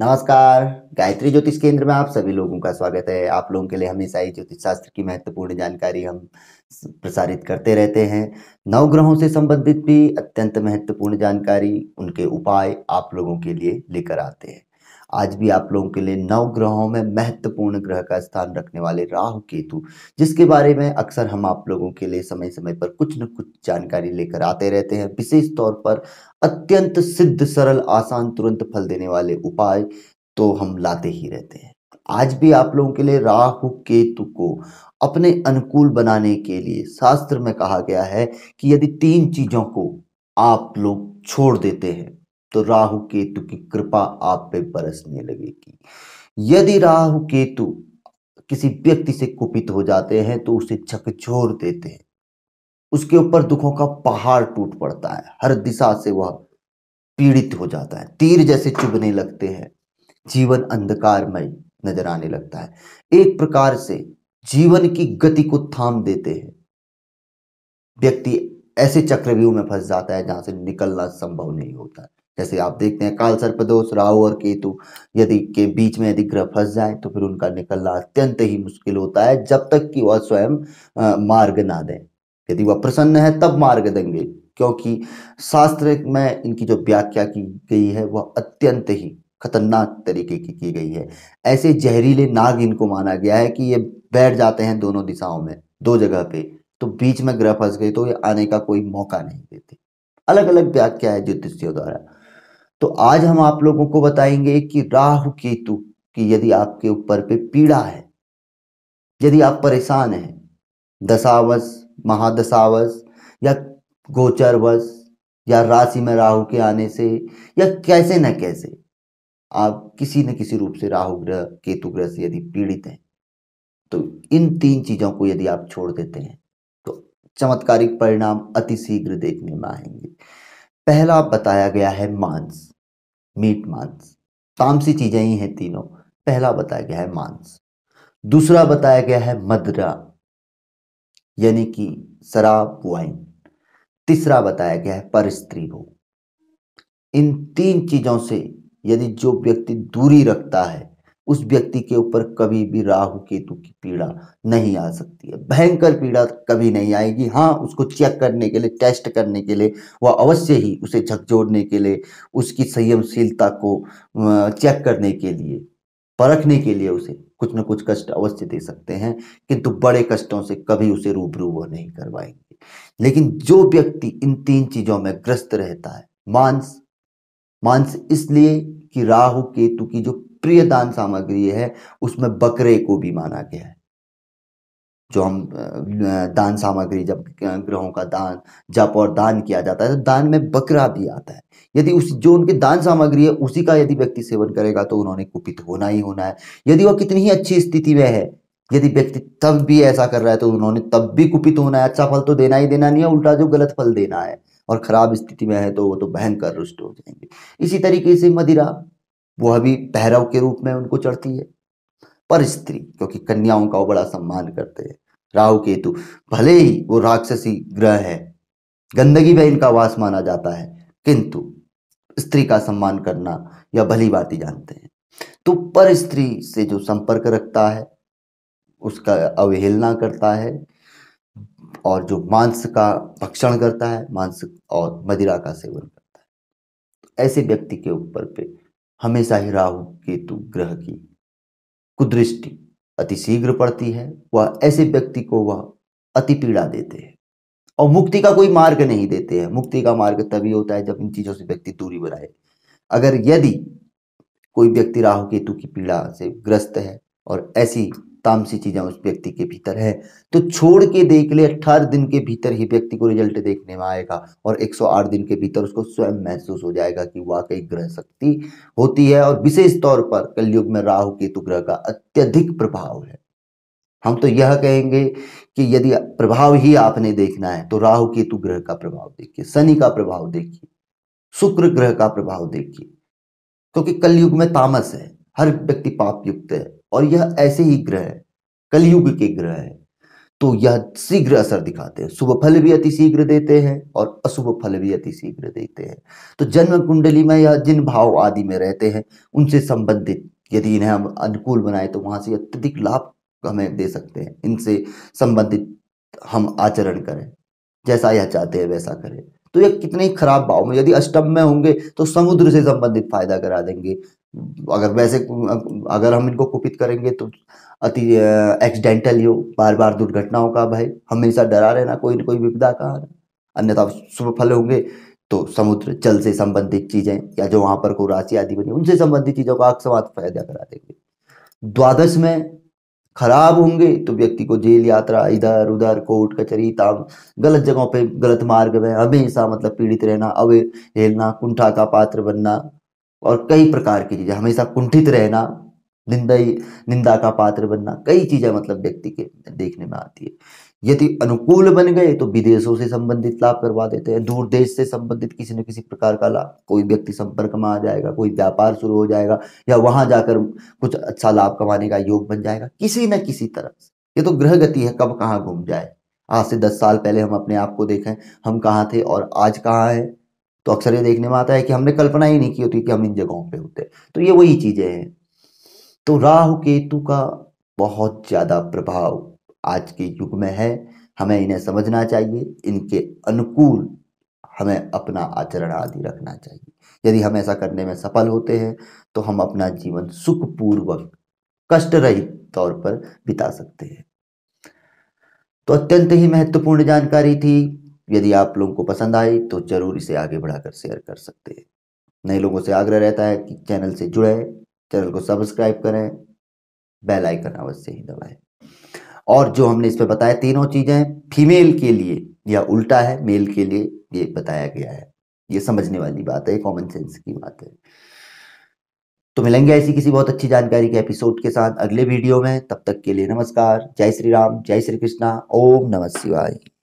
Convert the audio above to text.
नमस्कार गायत्री ज्योतिष केंद्र में आप सभी लोगों का स्वागत है आप लोगों के लिए हमेशा ही ज्योतिष शास्त्र की महत्वपूर्ण जानकारी हम प्रसारित करते रहते हैं नवग्रहों से संबंधित भी अत्यंत महत्वपूर्ण जानकारी उनके उपाय आप लोगों के लिए लेकर आते हैं आज भी आप लोगों के लिए नौ ग्रहों में महत्वपूर्ण ग्रह का स्थान रखने वाले राहु केतु जिसके बारे में अक्सर हम आप लोगों के लिए समय समय पर कुछ न कुछ जानकारी लेकर आते रहते हैं विशेष तौर पर अत्यंत सिद्ध सरल आसान तुरंत फल देने वाले उपाय तो हम लाते ही रहते हैं आज भी आप लोगों के लिए राहु केतु को अपने अनुकूल बनाने के लिए शास्त्र में कहा गया है कि यदि तीन चीजों को आप लोग छोड़ देते हैं तो राहु केतु की कृपा आप पे बरसने लगेगी यदि राहु केतु किसी व्यक्ति से कुपित हो जाते हैं तो उसे झकझोर देते हैं उसके ऊपर दुखों का पहाड़ टूट पड़ता है हर दिशा से वह पीड़ित हो जाता है तीर जैसे चुभने लगते हैं जीवन अंधकारमय नजर आने लगता है एक प्रकार से जीवन की गति को थाम देते हैं व्यक्ति ऐसे चक्रव्यूह में फंस जाता है जहां से निकलना संभव नहीं होता है जैसे आप देखते हैं काल सर्प दोष राहु और केतु यदि के बीच में यदि ग्रह फंस जाए तो फिर उनका निकलना अत्यंत ही मुश्किल होता है जब तक कि वह स्वयं मार्ग ना दें यदि वह प्रसन्न है तब मार्ग देंगे क्योंकि शास्त्र में इनकी जो व्याख्या की गई है वह अत्यंत ही खतरनाक तरीके की की गई है ऐसे जहरीले नाग इनको माना गया है कि ये बैठ जाते हैं दोनों दिशाओं में दो जगह पे तो बीच में ग्रह फंस गए तो ये आने का कोई मौका नहीं देते अलग अलग व्याख्या है ज्योतिषियों द्वारा तो आज हम आप लोगों को बताएंगे कि राहु केतु की यदि आपके ऊपर पे पीड़ा है यदि आप परेशान हैं दशावश महादशावश या गोचरवश या राशि में राहु के आने से या कैसे न कैसे आप किसी न किसी रूप से राहु ग्रह केतु ग्रह से यदि पीड़ित हैं तो इन तीन चीजों को यदि आप छोड़ देते हैं तो चमत्कारिक परिणाम अति शीघ्र देखने में आएंगे पहला बताया गया है मांस मीट मांस तामसी चीजें ही हैं तीनों पहला बताया गया है मांस दूसरा बताया गया है मदरा यानी कि शराब वाइन तीसरा बताया गया है पर स्त्री भोग इन तीन चीजों से यदि जो व्यक्ति दूरी रखता है उस व्यक्ति के ऊपर कभी भी राहु केतु की पीड़ा नहीं आ सकती है भयंकर पीड़ा कभी नहीं आएगी हाँ उसको चेक करने के लिए टेस्ट करने के लिए वह अवश्य ही उसे झकझोड़ने के लिए उसकी संयमशीलता को चेक करने के लिए परखने के लिए उसे कुछ न कुछ कष्ट अवश्य दे सकते हैं किंतु बड़े कष्टों से कभी उसे रूबरू वो नहीं करवाएंगे लेकिन जो व्यक्ति इन तीन चीजों में ग्रस्त रहता है मांस मांस इसलिए कि राहु केतु की जो प्रिय दान सामग्री है उसमें बकरे को भी माना गया है जो हम दान सामग्री जब ग्रहों का दान जप और दान किया जाता है तो दान में बकरा भी आता है यदि उस जो उनके दान सामग्री है उसी का यदि व्यक्ति सेवन करेगा तो उन्होंने कुपित होना ही होना है यदि वह कितनी ही अच्छी स्थिति में है यदि व्यक्ति तब भी ऐसा कर रहा है तो उन्होंने तब भी कुपित होना है अच्छा फल तो देना ही देना नहीं है उल्टा जो गलत फल देना है और खराब स्थिति में है तो वो तो भयंकर रुष्ट हो जाएंगे इसी तरीके से मदिरा वह भी भैरव के रूप में उनको चढ़ती है पर स्त्री क्योंकि कन्याओं का बड़ा सम्मान करते हैं राहु केतु भले ही वो राक्षसी ग्रह है गंदगी में इनका वास माना जाता है किंतु स्त्री का सम्मान करना या भली बात ही जानते हैं तो पर स्त्री से जो संपर्क रखता है उसका अवहेलना करता है और जो मांस का भक्षण करता है मांस और मदिरा का सेवन करता है ऐसे व्यक्ति के ऊपर पे हमेशा ही राहु केतु ग्रह की कुदृष्टि शीघ्र पड़ती है वह ऐसे व्यक्ति को वह अति पीड़ा देते हैं और मुक्ति का कोई मार्ग नहीं देते हैं मुक्ति का मार्ग तभी होता है जब इन चीज़ों से व्यक्ति दूरी बनाए अगर यदि कोई व्यक्ति राहु केतु की पीड़ा से ग्रस्त है और ऐसी तामसी चीज़ें उस व्यक्ति के भीतर है तो छोड़ के देख ले अठारह दिन के भीतर ही व्यक्ति को रिजल्ट देखने में आएगा और 108 दिन के भीतर उसको स्वयं महसूस हो जाएगा कि वाकई ग्रह शक्ति होती है और विशेष तौर पर कलयुग में राहु केतु ग्रह का अत्यधिक प्रभाव है हम तो यह कहेंगे कि यदि प्रभाव ही आपने देखना है तो राहु केतु ग्रह का प्रभाव देखिए शनि का प्रभाव देखिए शुक्र ग्रह का प्रभाव देखिए क्योंकि कलयुग में तामस है हर व्यक्ति पाप युक्त है और यह ऐसे ही ग्रह कलयुग के ग्रह है तो यह शीघ्र असर दिखाते हैं शुभ फल भी अति शीघ्र देते हैं और अशुभ फल भी अति शीघ्र देते हैं तो जन्म कुंडली में या जिन भाव आदि में रहते हैं उनसे संबंधित यदि इन्हें हम अनुकूल बनाए तो वहां से अत्यधिक लाभ हमें दे सकते हैं इनसे संबंधित हम आचरण करें जैसा यह चाहते हैं वैसा करें तो यह कितने खराब भाव में यदि अष्टम में होंगे तो समुद्र से संबंधित फायदा करा देंगे अगर वैसे अगर हम इनको कुपित करेंगे तो अति एक्सीडेंटल हो बार बार दुर्घटनाओं का भय हमेशा डरा रहना कोई ना कोई विपदा का अन्यथा शुभ फल होंगे तो समुद्र जल से संबंधित चीजें या जो वहां पर को राशि आदि बनी उनसे संबंधित चीजों का अक्षमात फायदा करा देंगे द्वादश में खराब होंगे तो व्यक्ति को जेल यात्रा इधर उधर कोर्ट कचहरी ताम गलत जगहों पे गलत मार्ग में हमेशा मतलब पीड़ित रहना अवे हेलना कुंठा का पात्र बनना और कई प्रकार की चीज़ें हमेशा कुंठित रहना निंदा निंदा का पात्र बनना कई चीज़ें मतलब व्यक्ति के देखने में आती है यदि अनुकूल बन गए तो विदेशों से संबंधित लाभ करवा देते हैं दूर देश से संबंधित किसी न किसी प्रकार का लाभ कोई व्यक्ति संपर्क में आ जाएगा कोई व्यापार शुरू हो जाएगा या वहां जाकर कुछ अच्छा लाभ कमाने का योग बन जाएगा किसी न किसी तरह से ये तो ग्रह गति है कब कहाँ घूम जाए आज से दस साल पहले हम अपने आप को देखें हम कहाँ थे और आज कहाँ हैं तो अक्सर ये देखने में आता है कि हमने कल्पना ही नहीं की होती कि हम इन जगहों पे होते तो ये वही चीज़ें हैं तो राहु केतु का बहुत ज़्यादा प्रभाव आज के युग में है हमें इन्हें समझना चाहिए इनके अनुकूल हमें अपना आचरण आदि रखना चाहिए यदि हम ऐसा करने में सफल होते हैं तो हम अपना जीवन सुखपूर्वक कष्ट रहित तौर पर बिता सकते हैं तो अत्यंत ही महत्वपूर्ण जानकारी थी यदि आप लोगों को पसंद आई तो ज़रूर इसे आगे बढ़ाकर शेयर कर सकते हैं नए लोगों से आग्रह रहता है कि चैनल से जुड़े चैनल को सब्सक्राइब करें बेल आइकन अवश्य ही दबाएं और जो हमने इस पर बताया तीनों चीज़ें फीमेल के लिए या उल्टा है मेल के लिए ये बताया गया है ये समझने वाली बात है कॉमन सेंस की बात है तो मिलेंगे ऐसी किसी बहुत अच्छी जानकारी के एपिसोड के साथ अगले वीडियो में तब तक के लिए नमस्कार जय श्री राम जय श्री कृष्णा ओम नमः शिवाय